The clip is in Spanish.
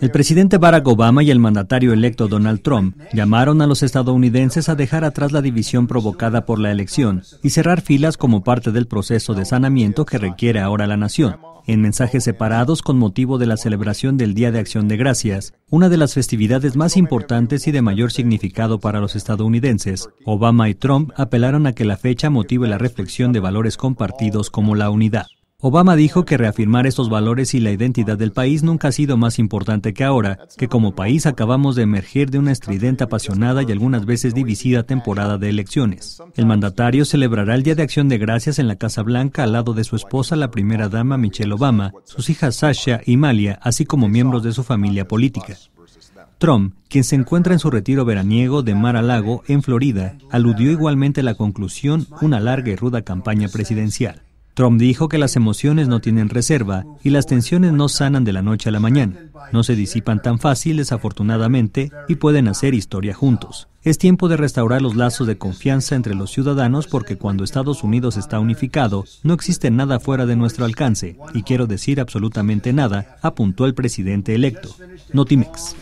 El presidente Barack Obama y el mandatario electo Donald Trump llamaron a los estadounidenses a dejar atrás la división provocada por la elección y cerrar filas como parte del proceso de sanamiento que requiere ahora la nación. En mensajes separados con motivo de la celebración del Día de Acción de Gracias, una de las festividades más importantes y de mayor significado para los estadounidenses, Obama y Trump apelaron a que la fecha motive la reflexión de valores compartidos como la unidad. Obama dijo que reafirmar estos valores y la identidad del país nunca ha sido más importante que ahora, que como país acabamos de emerger de una estridente, apasionada y algunas veces divisida temporada de elecciones. El mandatario celebrará el Día de Acción de Gracias en la Casa Blanca al lado de su esposa, la primera dama Michelle Obama, sus hijas Sasha y Malia, así como miembros de su familia política. Trump, quien se encuentra en su retiro veraniego de Mar a Lago, en Florida, aludió igualmente a la conclusión una larga y ruda campaña presidencial. Trump dijo que las emociones no tienen reserva y las tensiones no sanan de la noche a la mañana, no se disipan tan fáciles, desafortunadamente y pueden hacer historia juntos. Es tiempo de restaurar los lazos de confianza entre los ciudadanos porque cuando Estados Unidos está unificado, no existe nada fuera de nuestro alcance, y quiero decir absolutamente nada, apuntó el presidente electo. Notimex.